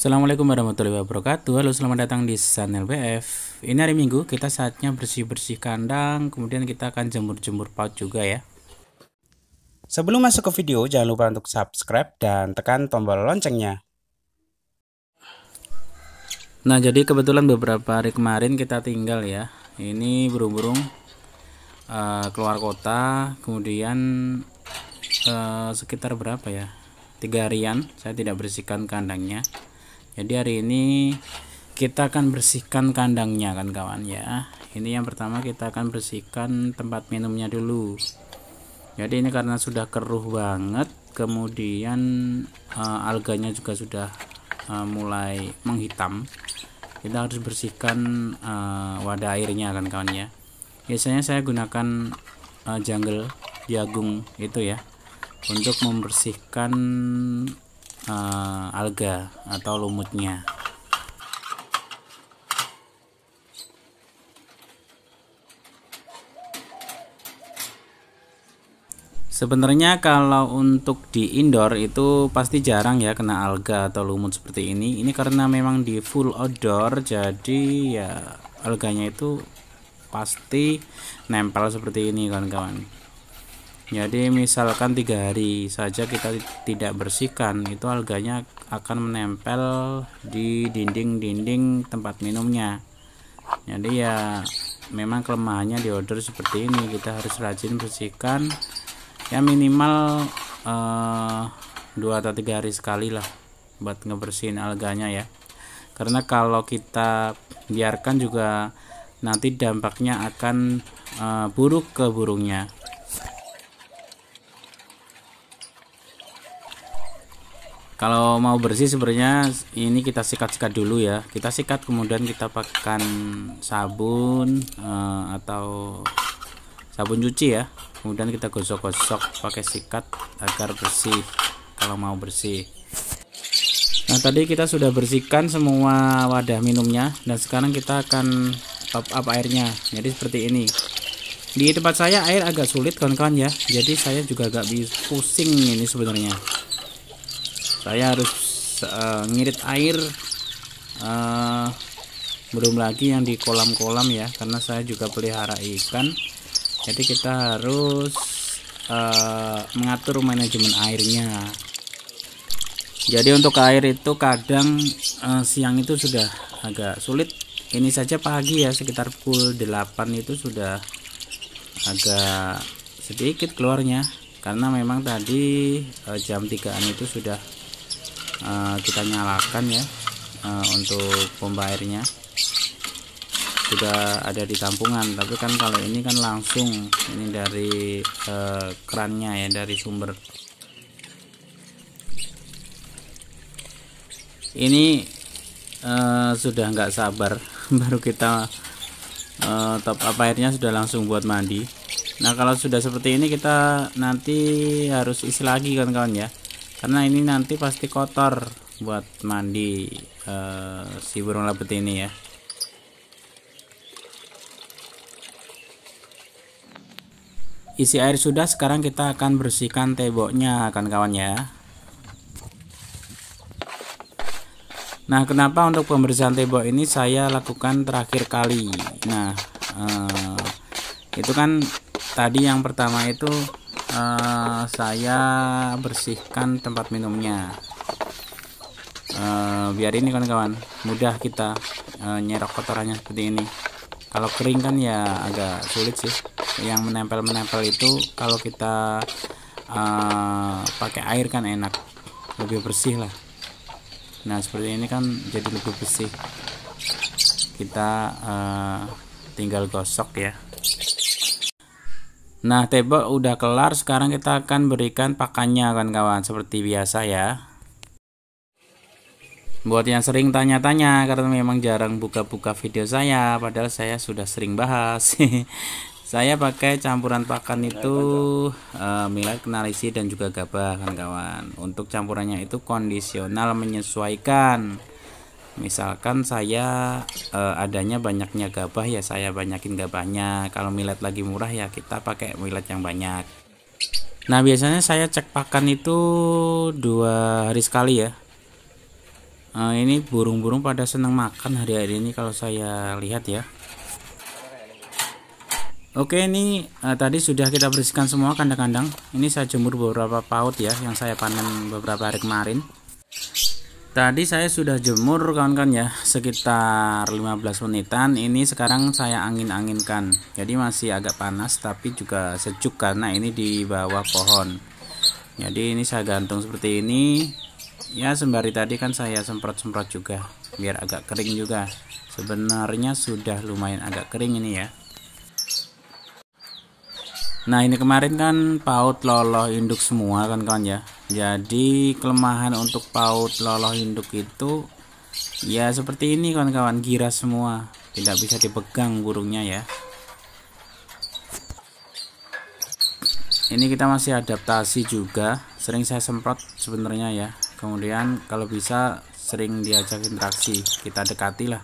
Assalamualaikum warahmatullahi wabarakatuh Halo selamat datang di channel WF. Ini hari minggu kita saatnya bersih-bersih kandang Kemudian kita akan jemur-jemur paut juga ya Sebelum masuk ke video jangan lupa untuk subscribe dan tekan tombol loncengnya Nah jadi kebetulan beberapa hari kemarin kita tinggal ya Ini burung-burung uh, keluar kota Kemudian uh, sekitar berapa ya Tiga harian saya tidak bersihkan kandangnya jadi hari ini kita akan bersihkan kandangnya kan kawan ya ini yang pertama kita akan bersihkan tempat minumnya dulu jadi ini karena sudah keruh banget kemudian uh, alganya juga sudah uh, mulai menghitam kita harus bersihkan uh, wadah airnya kan kawan ya biasanya saya gunakan uh, jungle jagung itu ya untuk membersihkan uh, alga atau lumutnya Sebenarnya kalau untuk di indoor itu pasti jarang ya kena alga atau lumut seperti ini. Ini karena memang di full outdoor jadi ya alganya itu pasti nempel seperti ini kawan-kawan jadi misalkan tiga hari saja kita tidak bersihkan itu alganya akan menempel di dinding-dinding tempat minumnya jadi ya memang kelemahannya di order seperti ini kita harus rajin bersihkan ya minimal eh, dua atau tiga hari sekali lah buat ngebersihin alganya ya karena kalau kita biarkan juga nanti dampaknya akan uh, buruk ke burungnya kalau mau bersih sebenarnya ini kita sikat-sikat dulu ya kita sikat kemudian kita pakai sabun uh, atau sabun cuci ya kemudian kita gosok-gosok pakai sikat agar bersih kalau mau bersih nah tadi kita sudah bersihkan semua wadah minumnya dan sekarang kita akan top up airnya jadi seperti ini di tempat saya air agak sulit kawan-kawan ya jadi saya juga agak pusing ini sebenarnya saya harus uh, ngirit air uh, belum lagi yang di kolam-kolam ya karena saya juga pelihara ikan jadi kita harus uh, mengatur manajemen airnya jadi untuk air itu kadang uh, siang itu sudah agak sulit ini saja pagi ya sekitar pukul 8 itu sudah agak sedikit keluarnya karena memang tadi uh, jam 3an itu sudah Eh, kita nyalakan ya eh, untuk pompa airnya sudah ada di kampungan tapi kan kalau ini kan langsung ini dari eh, kerannya ya dari sumber ini sudah nggak sabar baru kita top up airnya sudah langsung buat mandi nah kalau sudah seperti ini kita nanti harus isi lagi kan kawan ya karena ini nanti pasti kotor buat mandi uh, si burung lepet ini ya isi air sudah sekarang kita akan bersihkan teboknya kan kawan ya nah kenapa untuk pembersihan tebok ini saya lakukan terakhir kali nah uh, itu kan tadi yang pertama itu uh, saya bersihkan tempat minumnya uh, eh, biar ini kawan-kawan mudah kita uh, nyerok kotorannya seperti ini kalau kering kan ya agak sulit sih yang menempel-menempel itu kalau kita uh, pakai air kan enak lebih bersih lah nah seperti ini kan jadi lebih bersih kita uh, tinggal gosok ya Nah, table udah kelar. Sekarang kita akan berikan pakannya kawan-kawan seperti biasa ya. Buat yang sering tanya-tanya karena memang jarang buka-buka video saya padahal saya sudah sering bahas. saya pakai campuran pakan itu uh, milik kenalisi dan juga gabah kawan-kawan. Untuk campurannya itu kondisional menyesuaikan misalkan saya eh, adanya banyaknya gabah ya saya banyakin gabahnya kalau millet lagi murah ya kita pakai millet yang banyak nah biasanya saya cek pakan itu dua hari sekali ya eh, ini burung-burung pada senang makan hari-hari ini kalau saya lihat ya Oke ini uh, tadi sudah kita bersihkan semua kandang-kandang Ini saya jemur beberapa paut ya Yang saya panen beberapa hari kemarin Tadi saya sudah jemur kawan-kawan ya sekitar 15 menitan ini sekarang saya angin-anginkan jadi masih agak panas tapi juga sejuk karena ini di bawah pohon jadi ini saya gantung seperti ini ya sembari tadi kan saya semprot-semprot juga biar agak kering juga sebenarnya sudah lumayan agak kering ini ya nah ini kemarin kan paut loloh induk semua kan kawan ya jadi kelemahan untuk paut loloh induk itu ya seperti ini kawan-kawan gira semua tidak bisa dipegang burungnya ya ini kita masih adaptasi juga sering saya semprot sebenarnya ya kemudian kalau bisa sering diajak interaksi kita dekati lah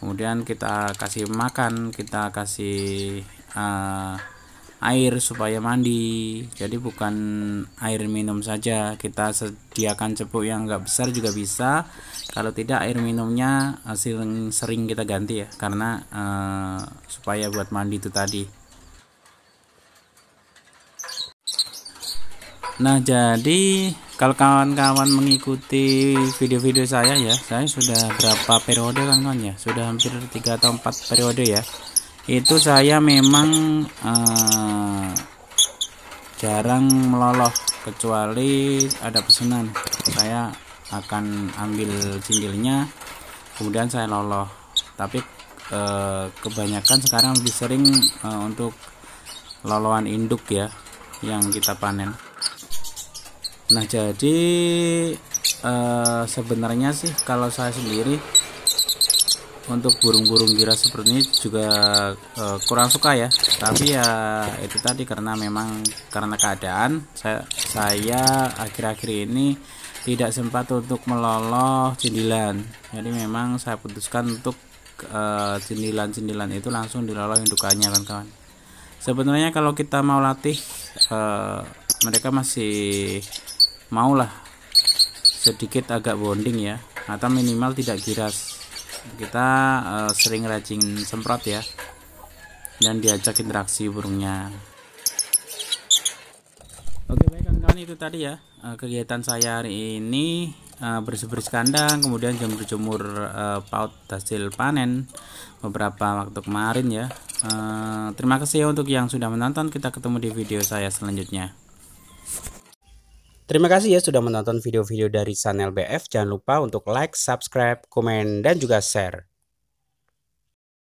kemudian kita kasih makan kita kasih uh, air supaya mandi jadi bukan air minum saja kita sediakan cepuk yang enggak besar juga bisa kalau tidak air minumnya hasil sering kita ganti ya karena uh, supaya buat mandi itu tadi nah jadi kalau kawan-kawan mengikuti video-video saya ya saya sudah berapa periode kan kan ya sudah hampir tiga atau empat periode ya itu saya memang uh, jarang meloloh kecuali ada pesanan saya akan ambil cindilnya kemudian saya loloh tapi e, kebanyakan sekarang lebih sering e, untuk loloan induk ya yang kita panen nah jadi e, sebenarnya sih kalau saya sendiri untuk burung-burung giras seperti ini juga uh, kurang suka ya tapi ya itu tadi karena memang karena keadaan saya akhir akhir-akhir ini tidak sempat untuk meloloh jendilan jadi memang saya putuskan untuk eh, jendilan-jendilan itu langsung diloloh indukannya kawan-kawan sebenarnya kalau kita mau latih uh, mereka masih maulah sedikit agak bonding ya atau minimal tidak giras kita uh, sering rajin semprot ya dan diajak interaksi burungnya oke baik kawan-kawan itu tadi ya uh, kegiatan saya hari ini uh, bersih-bersih kandang kemudian jemur-jemur uh, paut hasil panen beberapa waktu kemarin ya uh, terima kasih ya untuk yang sudah menonton kita ketemu di video saya selanjutnya Terima kasih ya sudah menonton video-video dari Sanel BF. Jangan lupa untuk like, subscribe, komen, dan juga share.